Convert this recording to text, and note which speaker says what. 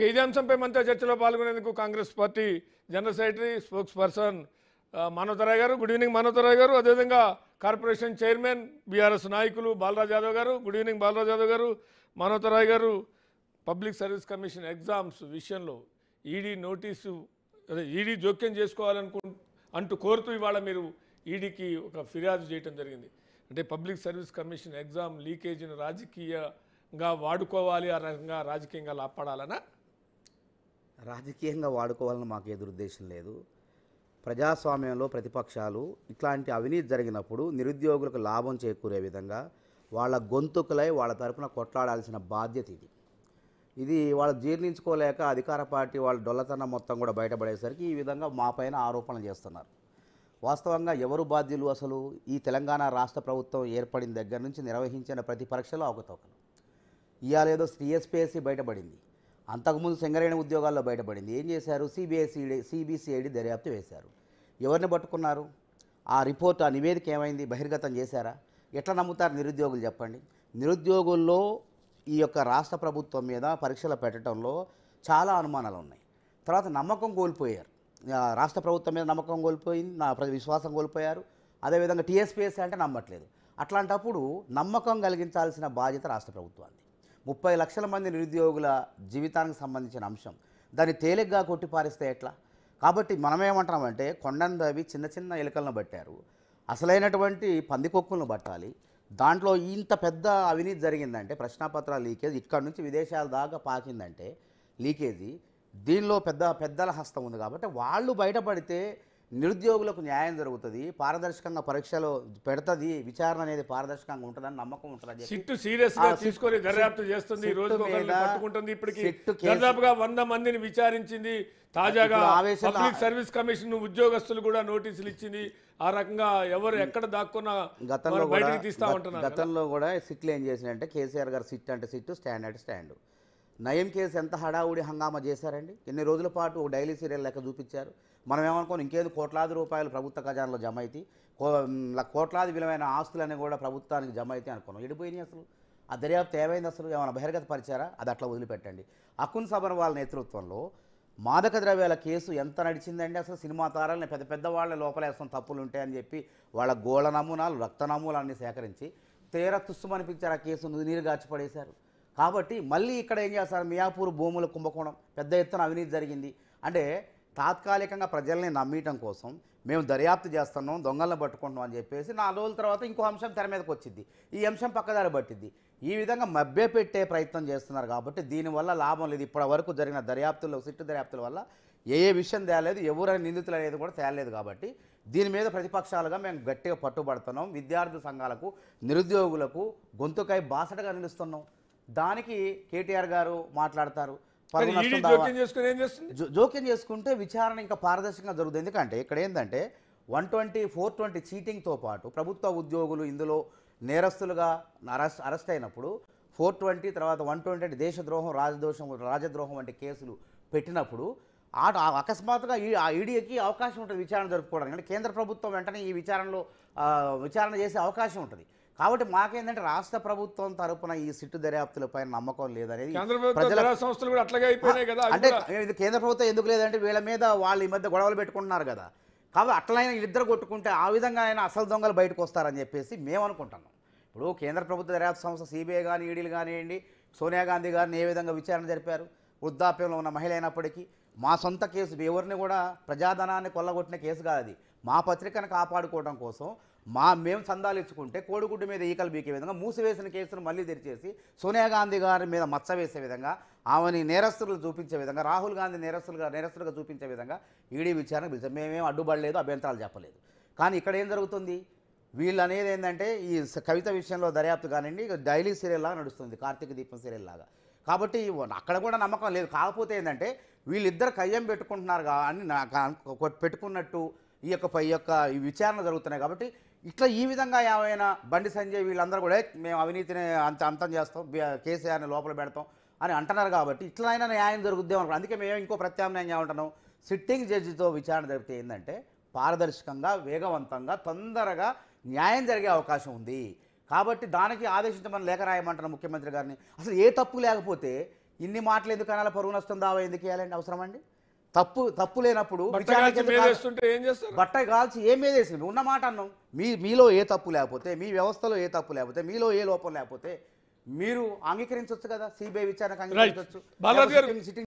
Speaker 1: ఇదే అంశంపై మంత్రి చర్చలో పాల్గొనేందుకు Congress party general secretary spokesperson మనోతరాయ్ గారు గుడ్ ఈవినింగ్ మనోతరాయ్ గారు అదేవిధంగా కార్పొరేషన్ చైర్మన్ బీఆర్ఎస్ నాయకులు బాలరాజ్ యాదవ్ గారు గుడ్ ఈవినింగ్ బాలరాజ్ యాదవ్ గారు మనోతరాయ్ గారు పబ్లిక్ సర్వీస్ కమిషన్ ఎగ్జామ్స్ విషయంలో ఈడీ నోటీసు అదే ఈడీ జోక్యం చేసుకోవాలనుకు అంటూ కోరుతూ ఇవాళ మీరు ఈడీకి ఒక ఫిర్యాదు చేయడం జరిగింది అంటే పబ్లిక్ సర్వీస్ కమిషన్ ఎగ్జామ్ లీకేజీని రాజకీయంగా వాడుకోవాలి ఆ రకంగా రాజకీయంగా లాపడాలనా
Speaker 2: రాజకీయంగా వాడుకోవాలని మాకు ఎదురుద్దేశం లేదు ప్రజాస్వామ్యంలో ప్రతిపక్షాలు ఇట్లాంటి అవినీతి జరిగినప్పుడు నిరుద్యోగులకు లాభం చేకూరే విధంగా వాళ్ళ గొంతుకులై వాళ్ళ తరపున కొట్లాడాల్సిన బాధ్యత ఇది ఇది వాళ్ళు జీర్ణించుకోలేక అధికార పార్టీ వాళ్ళ డొల్లతనం మొత్తం కూడా బయటపడేసరికి ఈ విధంగా మా పైన ఆరోపణలు చేస్తున్నారు వాస్తవంగా ఎవరు బాధ్యులు అసలు ఈ తెలంగాణ రాష్ట్ర ప్రభుత్వం ఏర్పడిన దగ్గర నుంచి నిర్వహించిన ప్రతి పరీక్షలో అవకతవకలు ఇవాళ ఏదో సిఎస్పిఎస్సి బయటపడింది అంతకుముందు సింగరేణి ఉద్యోగాల్లో బయటపడింది ఏం చేశారు సిబిఐసిడి సిబిసిఐడి దర్యాప్తు వేశారు ఎవరిని పట్టుకున్నారు ఆ రిపోర్ట్ ఆ నివేదిక ఏమైంది బహిర్గతం చేశారా ఎట్లా నమ్ముతారు నిరుద్యోగులు చెప్పండి నిరుద్యోగుల్లో ఈ యొక్క రాష్ట్ర ప్రభుత్వం మీద పరీక్షలు పెట్టడంలో చాలా అనుమానాలు ఉన్నాయి తర్వాత నమ్మకం కోల్పోయారు రాష్ట్ర ప్రభుత్వం మీద నమ్మకం కోల్పోయింది నా విశ్వాసం కోల్పోయారు అదేవిధంగా టీఎస్పీఎస్ అంటే నమ్మట్లేదు అట్లాంటప్పుడు నమ్మకం కలిగించాల్సిన బాధ్యత రాష్ట్ర ప్రభుత్వానికి ముప్పై లక్షల మంది నిరుద్యోగుల జీవితానికి సంబంధించిన అంశం దాన్ని తేలిగ్గా కొట్టిపారిస్తే ఎట్లా కాబట్టి మనమేమంటామంటే కొండను దవి చిన్న చిన్న ఎలుకలను బట్టారు అసలైనటువంటి పందికొక్కులను బట్టాలి దాంట్లో ఇంత పెద్ద అవినీతి జరిగిందంటే ప్రశ్నాపత్ర లీకేజ్ ఇక్కడ నుంచి విదేశాల దాకా పాకిందంటే లీకేజీ దీనిలో పెద్ద పెద్దల హస్తం ఉంది కాబట్టి వాళ్ళు బయటపడితే నిరుద్యోగులకు న్యాయం జరుగుతుంది పారదర్శకంగా పరీక్షలు పెడతది విచారణ అనేది పారదర్శకంగా ఉంటుందని నమ్మకం ఉంటుంది సిట్ సీరియస్ గా తీసుకొని దర్యాప్తు చేస్తుంది ఈ రోజు పట్టుకుంటుంది ఇప్పటికి
Speaker 1: దాదాపుగా వంద మందిని విచారించింది తాజాగా పబ్లిక్ సర్వీస్ కమిషన్ ఉద్యోగస్తులు కూడా నోటీసులు ఇచ్చింది ఆ రకంగా ఎవరు ఎక్కడ దాక్కున్నా గతంలో బయటకు తీస్తా ఉంటున్నారు గతంలో
Speaker 2: కూడా సిట్లు ఏం చేసినంటే కేసీఆర్ గారు సిట్ అంటే సిట్ స్టాండ్ అంటే స్టాండ్ నయం కేసు ఎంత హడావుడి హంగామా చేశారండి ఎన్ని రోజుల పాటు డైలీ సీరియల్ లెక్క చూపించారు మనం ఏమనుకో ఇంకేదో కోట్లాది రూపాయలు ప్రభుత్వ ఖజానాలో జమ అయితే కోట్లాది విలువైన ఆస్తులన్నీ కూడా ప్రభుత్వానికి జమ అయితే అనుకున్నాం ఎడిపోయినాయి అసలు ఆ దర్యాప్తు ఏమైంది అసలు ఏమైనా బహిర్గత పరిచారా అది అట్లా వదిలిపెట్టండి అకున్ వాళ్ళ నేతృత్వంలో మాదక ద్రవ్యాల కేసు ఎంత నడిచిందండి అసలు సినిమా తారాలని పెద్ద పెద్ద వాళ్ళ లోపలేస్తాం తప్పులు ఉంటాయని చెప్పి వాళ్ళ గోళ నమూనాలు రక్త నమూనాలన్నీ సేకరించి తీర తుస్సుమనిపించారు ఆ కేసు నీరు గాచిపడేశారు కాబట్టి మళ్ళీ ఇక్కడ ఏం చేస్తారు మియాపూర్ భూముల కుంభకోణం పెద్ద ఎత్తున అవినీతి జరిగింది అంటే తాత్కాలికంగా ప్రజల్ని నమ్మటం కోసం మేము దర్యాప్తు చేస్తున్నాం దొంగలను పట్టుకుంటున్నాం అని చెప్పేసి నాలుగు రోజుల తర్వాత ఇంకో అంశం తెర మీదకి వచ్చింది ఈ అంశం పక్కదారి పట్టింది ఈ విధంగా మభ్య పెట్టే ప్రయత్నం చేస్తున్నారు కాబట్టి దీనివల్ల లాభం లేదు ఇప్పటి వరకు జరిగిన దర్యాప్తుల్లో సిట్టు దర్యాప్తుల వల్ల ఏ ఏ విషయం తేలేదు ఎవరైనా నిందితులు అనేది కూడా తేలేదు కాబట్టి దీని మీద ప్రతిపక్షాలుగా మేము గట్టిగా పట్టుబడుతున్నాం విద్యార్థి సంఘాలకు నిరుద్యోగులకు గొంతుకై బాసటగా నిలుస్తున్నాం దానికి కేటీఆర్ గారు మాట్లాడతారు జోక్యం చేసుకుంటే విచారణ ఇంకా పారదర్శకంగా జరుగుతుంది ఎందుకంటే ఇక్కడ ఏంటంటే వన్ ట్వంటీ ఫోర్ ట్వంటీ చీటింగ్తో పాటు ప్రభుత్వ ఉద్యోగులు ఇందులో నేరస్తులుగా అరెస్ట్ అరెస్ట్ అయినప్పుడు ఫోర్ ట్వంటీ తర్వాత వన్ ట్వంటీ అంటే దేశద్రోహం రాజదోషం రాజద్రోహం వంటి కేసులు పెట్టినప్పుడు ఆ అకస్మాత్తుగా ఆ ఈడీఏకి అవకాశం ఉంటుంది విచారణ జరుపుకోవడానికి అంటే కేంద్ర ప్రభుత్వం వెంటనే ఈ విచారణలో విచారణ చేసే అవకాశం ఉంటుంది కాబట్టి మాకేంటంటే రాష్ట్ర ప్రభుత్వం తరపున ఈ సిట్టు దర్యాప్తులపై నమ్మకం లేదనేది ప్రజల
Speaker 1: సంస్థలు కూడా అట్లాగే కదా అంటే
Speaker 2: ఇది కేంద్ర ప్రభుత్వం ఎందుకు లేదంటే వీళ్ళ మీద వాళ్ళు ఈ మధ్య గొడవలు పెట్టుకుంటున్నారు కదా కాబట్టి అట్లయినా వీళ్ళిద్దరు కొట్టుకుంటే ఆ విధంగా అయినా అసలు దొంగలు బయటకు వస్తారని చెప్పేసి మేము అనుకుంటున్నాం ఇప్పుడు కేంద్ర ప్రభుత్వ దర్యాప్తు సంస్థ సిబిఐ కానీ ఈడీలు కానివ్వండి సోనియా గాంధీ గారిని ఏ విధంగా విచారణ జరిపారు వృద్ధాప్యంలో ఉన్న మహిళ అయినప్పటికీ మా సొంత కేసు ఎవరిని కూడా ప్రజాధనాన్ని కొల్లగొట్టిన కేసు కాదు అది మా పత్రికను కాపాడుకోవడం కోసం మా మేము ఇచ్చుకుంటే కోడిగుడ్డు మీద ఈకలు బీకే విధంగా మూసివేసిన కేసును మళ్ళీ తెరిచేసి సోనియా గాంధీ గారి మీద మచ్చ వేసే విధంగా ఆమెని నేరస్తులు చూపించే విధంగా రాహుల్ గాంధీ నేరస్తులుగా నేరస్తులుగా చూపించే విధంగా ఈడీ విచారణ పిలిచాం మేమేం అడ్డుపడలేదు అభ్యంతరాలు చెప్పలేదు కానీ ఇక్కడ ఏం జరుగుతుంది వీళ్ళు అనేది ఏంటంటే ఈ కవిత విషయంలో దర్యాప్తు కానివ్వండి డైలీ సీరియల్లాగా నడుస్తుంది కార్తీక దీపం సీరియల్ లాగా కాబట్టి అక్కడ కూడా నమ్మకం లేదు కాకపోతే ఏంటంటే వీళ్ళిద్దరు కయ్యం పెట్టుకుంటున్నారు అని పెట్టుకున్నట్టు ఈ యొక్క ఈ యొక్క ఈ విచారణ జరుగుతున్నాయి కాబట్టి ఇట్లా ఈ విధంగా ఏమైనా బండి సంజయ్ వీళ్ళందరూ కూడా మేము అవినీతిని అంత అంతం చేస్తాం కేసీఆర్ని లోపల పెడతాం అని అంటున్నారు కాబట్టి ఇట్లైనా న్యాయం జరుగుద్దే అనుకో అందుకే మేము ఇంకో ప్రత్యామ్నాయం ఏమంటున్నాం సిట్టింగ్ జడ్జితో విచారణ జరిపితే ఏంటంటే పారదర్శకంగా వేగవంతంగా తొందరగా న్యాయం జరిగే అవకాశం ఉంది కాబట్టి దానికి ఆదేశించమని లేఖ రాయమంటారు ముఖ్యమంత్రి గారిని అసలు ఏ తప్పు లేకపోతే ఇన్ని మాటలు ఎందుకు అనాల పరువు నష్టం దావా ఎందుకు వేయాలండి అవసరమండి తప్పు తప్పు లేనప్పుడు బట్ట కాల్చి ఏం మీదేసింది ఉన్న మాట అన్నాం మీ మీలో ఏ తప్పు లేకపోతే మీ వ్యవస్థలో ఏ తప్పు లేకపోతే మీలో ఏ లోపం లేకపోతే మీరు అంగీకరించవచ్చు కదా సిబిఐ విచారణకు అంగీకరించవచ్చు